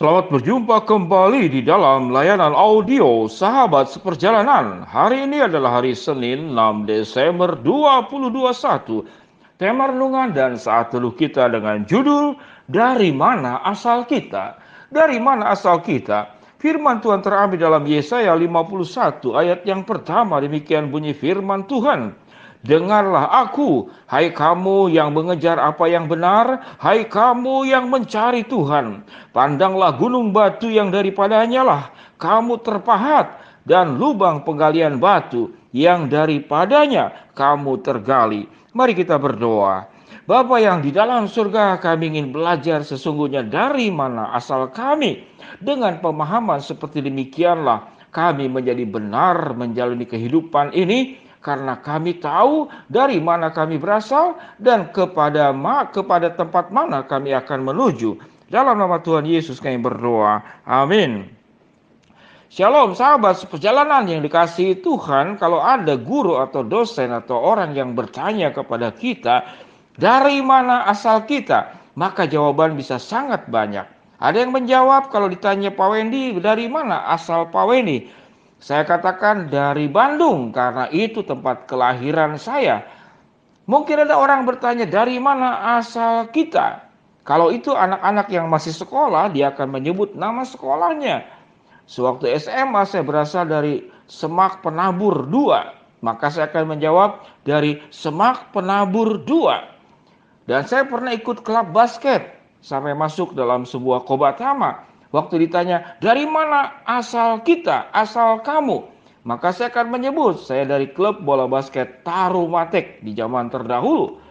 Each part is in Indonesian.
Selamat berjumpa kembali di dalam layanan audio Sahabat Seperjalanan. Hari ini adalah hari Senin 6 Desember 2021. Tema renungan dan saat teluh kita dengan judul Dari mana asal kita? Dari mana asal kita? Firman Tuhan terambil dalam Yesaya 51 ayat yang pertama demikian bunyi firman Tuhan. Dengarlah aku, hai kamu yang mengejar apa yang benar, hai kamu yang mencari Tuhan. Pandanglah gunung batu yang daripadanya lah kamu terpahat dan lubang penggalian batu yang daripadanya kamu tergali. Mari kita berdoa. Bapa yang di dalam surga, kami ingin belajar sesungguhnya dari mana asal kami. Dengan pemahaman seperti demikianlah kami menjadi benar menjalani kehidupan ini karena kami tahu dari mana kami berasal dan kepada ma, kepada tempat mana kami akan menuju. Dalam nama Tuhan Yesus kami berdoa. Amin. Shalom sahabat, seperjalanan yang dikasihi Tuhan, kalau ada guru atau dosen atau orang yang bertanya kepada kita, dari mana asal kita? Maka jawaban bisa sangat banyak. Ada yang menjawab kalau ditanya Pak Wendy, dari mana asal Pak Wendy? Saya katakan dari Bandung karena itu tempat kelahiran saya. Mungkin ada orang bertanya dari mana asal kita? Kalau itu anak-anak yang masih sekolah, dia akan menyebut nama sekolahnya. Sewaktu SMA saya berasal dari Semak Penabur 2, maka saya akan menjawab dari Semak Penabur 2. Dan saya pernah ikut klub basket sampai masuk dalam sebuah kobatama. Waktu ditanya, dari mana asal kita, asal kamu? Maka saya akan menyebut, saya dari klub bola basket Tarumatek di zaman terdahulu.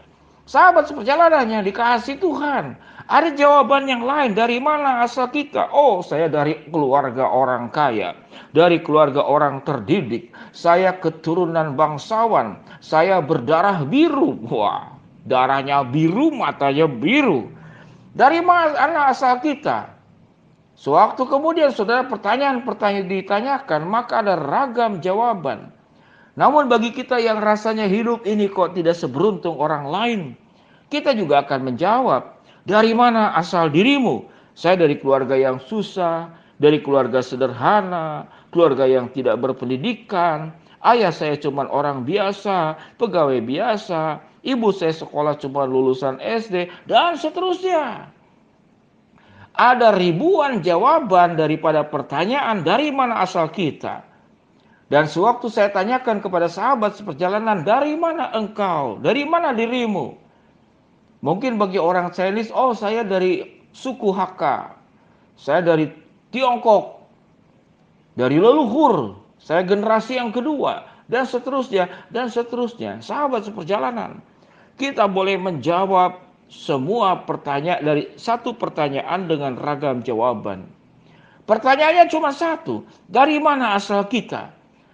Sahabat seperjalanannya dikasih Tuhan. Ada jawaban yang lain, dari mana asal kita? Oh, saya dari keluarga orang kaya, dari keluarga orang terdidik. Saya keturunan bangsawan, saya berdarah biru. Wah, darahnya biru, matanya biru. Dari mana asal kita? Sewaktu kemudian saudara pertanyaan-pertanyaan ditanyakan, maka ada ragam jawaban. Namun bagi kita yang rasanya hidup ini kok tidak seberuntung orang lain, kita juga akan menjawab, dari mana asal dirimu? Saya dari keluarga yang susah, dari keluarga sederhana, keluarga yang tidak berpendidikan, ayah saya cuma orang biasa, pegawai biasa, ibu saya sekolah cuma lulusan SD, dan seterusnya ada ribuan jawaban daripada pertanyaan dari mana asal kita. Dan sewaktu saya tanyakan kepada sahabat seperjalanan, dari mana engkau? Dari mana dirimu? Mungkin bagi orang Chinese, oh saya dari suku Hakka. Saya dari Tiongkok. Dari leluhur. Saya generasi yang kedua. Dan seterusnya, dan seterusnya. Sahabat seperjalanan. Kita boleh menjawab semua pertanyaan dari satu pertanyaan dengan ragam jawaban. Pertanyaannya cuma satu, dari mana asal kita?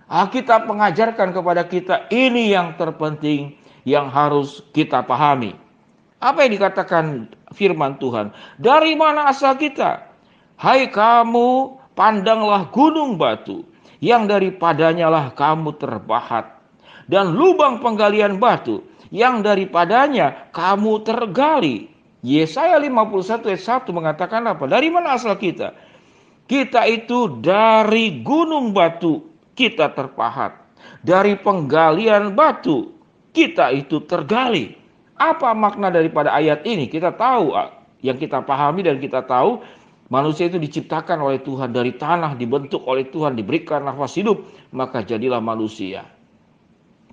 Alkitab mengajarkan kepada kita ini yang terpenting yang harus kita pahami. Apa yang dikatakan firman Tuhan? Dari mana asal kita? Hai kamu, pandanglah gunung batu, yang daripadanya lah kamu terbahat. Dan lubang penggalian batu, yang daripadanya kamu tergali. Yesaya 51 ayat 1 mengatakan apa? Dari mana asal kita? Kita itu dari gunung batu kita terpahat. Dari penggalian batu kita itu tergali. Apa makna daripada ayat ini? Kita tahu ah, yang kita pahami dan kita tahu Manusia itu diciptakan oleh Tuhan dari tanah, dibentuk oleh Tuhan, diberikan nafas hidup, maka jadilah manusia.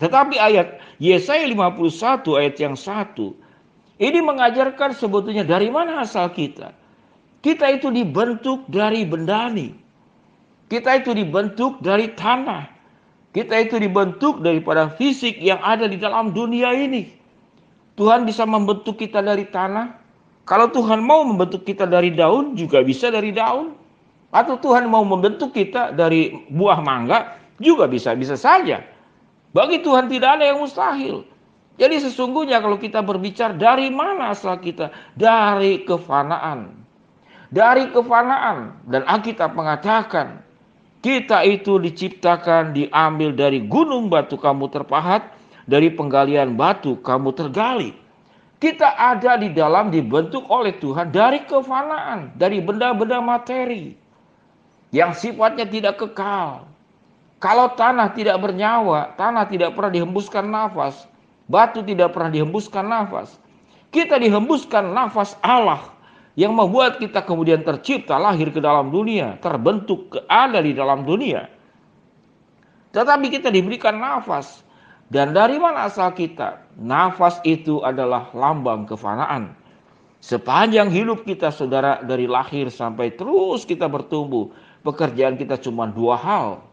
Tetapi ayat Yesaya 51 ayat yang satu ini mengajarkan sebetulnya dari mana asal kita. Kita itu dibentuk dari bendani. Kita itu dibentuk dari tanah. Kita itu dibentuk daripada fisik yang ada di dalam dunia ini. Tuhan bisa membentuk kita dari tanah. Kalau Tuhan mau membentuk kita dari daun, juga bisa dari daun. Atau Tuhan mau membentuk kita dari buah mangga, juga bisa, bisa saja. Bagi Tuhan tidak ada yang mustahil. Jadi sesungguhnya kalau kita berbicara dari mana asal kita? Dari kefanaan. Dari kefanaan. Dan Alkitab mengatakan, kita itu diciptakan diambil dari gunung batu kamu terpahat, dari penggalian batu kamu tergali. Kita ada di dalam dibentuk oleh Tuhan dari kefanaan, dari benda-benda materi yang sifatnya tidak kekal, kalau tanah tidak bernyawa, tanah tidak pernah dihembuskan nafas, batu tidak pernah dihembuskan nafas. Kita dihembuskan nafas Allah yang membuat kita kemudian tercipta lahir ke dalam dunia, terbentuk ada di dalam dunia. Tetapi kita diberikan nafas. Dan dari mana asal kita? Nafas itu adalah lambang kefanaan. Sepanjang hidup kita saudara dari lahir sampai terus kita bertumbuh. Pekerjaan kita cuma dua hal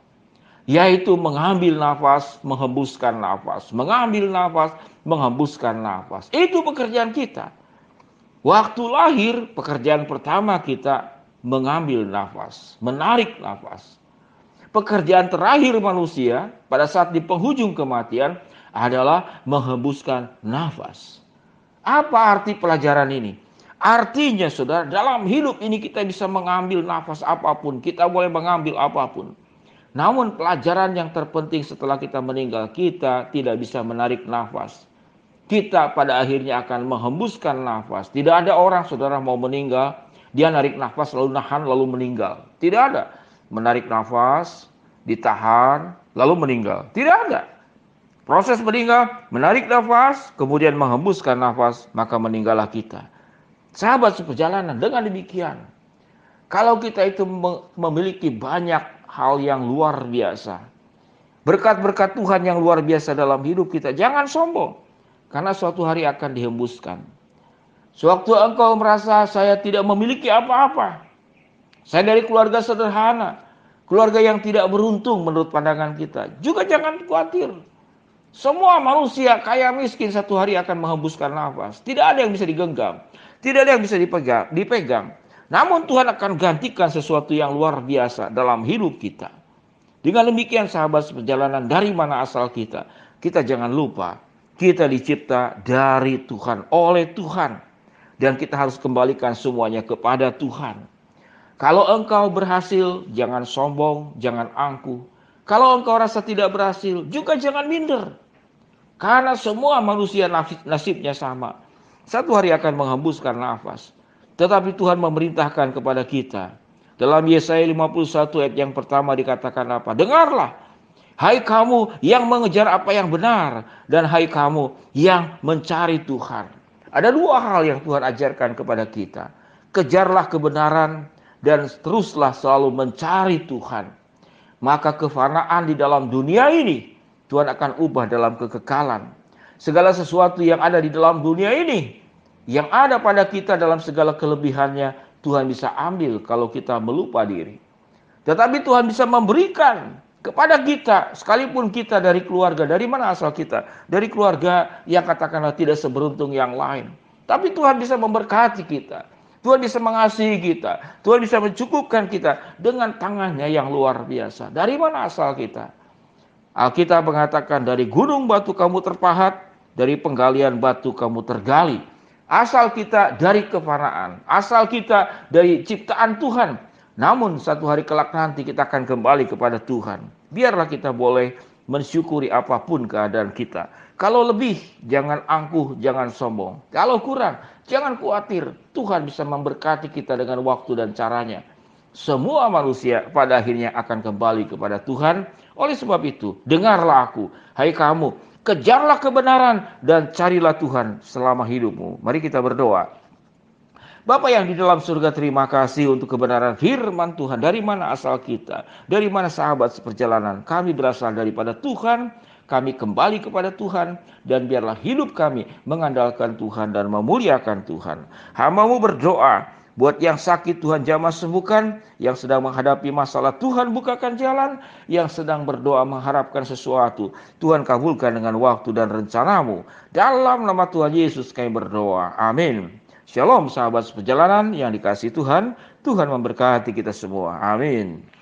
yaitu mengambil nafas, menghembuskan nafas, mengambil nafas, menghembuskan nafas. Itu pekerjaan kita. Waktu lahir, pekerjaan pertama kita mengambil nafas, menarik nafas. Pekerjaan terakhir manusia pada saat di penghujung kematian adalah menghembuskan nafas. Apa arti pelajaran ini? Artinya saudara, dalam hidup ini kita bisa mengambil nafas apapun, kita boleh mengambil apapun. Namun pelajaran yang terpenting setelah kita meninggal kita tidak bisa menarik nafas. Kita pada akhirnya akan menghembuskan nafas. Tidak ada orang saudara mau meninggal, dia narik nafas lalu nahan lalu meninggal. Tidak ada. Menarik nafas, ditahan, lalu meninggal. Tidak ada. Proses meninggal, menarik nafas, kemudian menghembuskan nafas, maka meninggallah kita. Sahabat seperjalanan dengan demikian. Kalau kita itu memiliki banyak hal yang luar biasa. Berkat-berkat Tuhan yang luar biasa dalam hidup kita. Jangan sombong. Karena suatu hari akan dihembuskan. Sewaktu engkau merasa saya tidak memiliki apa-apa. Saya dari keluarga sederhana. Keluarga yang tidak beruntung menurut pandangan kita. Juga jangan khawatir. Semua manusia kaya miskin satu hari akan menghembuskan nafas. Tidak ada yang bisa digenggam. Tidak ada yang bisa dipegang. dipegang. Namun Tuhan akan gantikan sesuatu yang luar biasa dalam hidup kita. Dengan demikian sahabat perjalanan dari mana asal kita. Kita jangan lupa kita dicipta dari Tuhan, oleh Tuhan. Dan kita harus kembalikan semuanya kepada Tuhan. Kalau engkau berhasil, jangan sombong, jangan angkuh. Kalau engkau rasa tidak berhasil, juga jangan minder. Karena semua manusia nasibnya sama. Satu hari akan menghembuskan nafas. Tetapi Tuhan memerintahkan kepada kita. Dalam Yesaya 51 ayat yang pertama dikatakan apa? Dengarlah, hai kamu yang mengejar apa yang benar dan hai kamu yang mencari Tuhan. Ada dua hal yang Tuhan ajarkan kepada kita. Kejarlah kebenaran dan teruslah selalu mencari Tuhan. Maka kefanaan di dalam dunia ini Tuhan akan ubah dalam kekekalan. Segala sesuatu yang ada di dalam dunia ini yang ada pada kita dalam segala kelebihannya Tuhan bisa ambil kalau kita melupa diri. Tetapi Tuhan bisa memberikan kepada kita sekalipun kita dari keluarga dari mana asal kita? Dari keluarga yang katakanlah tidak seberuntung yang lain. Tapi Tuhan bisa memberkati kita. Tuhan bisa mengasihi kita. Tuhan bisa mencukupkan kita dengan tangannya yang luar biasa. Dari mana asal kita? Alkitab mengatakan dari gunung batu kamu terpahat, dari penggalian batu kamu tergali asal kita dari kefanaan, asal kita dari ciptaan Tuhan. Namun satu hari kelak nanti kita akan kembali kepada Tuhan. Biarlah kita boleh mensyukuri apapun keadaan kita. Kalau lebih, jangan angkuh, jangan sombong. Kalau kurang, jangan khawatir. Tuhan bisa memberkati kita dengan waktu dan caranya. Semua manusia pada akhirnya akan kembali kepada Tuhan. Oleh sebab itu, dengarlah aku, hai kamu Kejarlah kebenaran dan carilah Tuhan selama hidupmu. Mari kita berdoa. Bapak yang di dalam surga terima kasih untuk kebenaran firman Tuhan. Dari mana asal kita? Dari mana sahabat seperjalanan? Kami berasal daripada Tuhan. Kami kembali kepada Tuhan dan biarlah hidup kami mengandalkan Tuhan dan memuliakan Tuhan. Hamamu berdoa Buat yang sakit Tuhan jamah sembuhkan, yang sedang menghadapi masalah Tuhan bukakan jalan, yang sedang berdoa mengharapkan sesuatu. Tuhan kabulkan dengan waktu dan rencanamu. Dalam nama Tuhan Yesus kami berdoa. Amin. Shalom sahabat perjalanan yang dikasih Tuhan. Tuhan memberkati kita semua. Amin.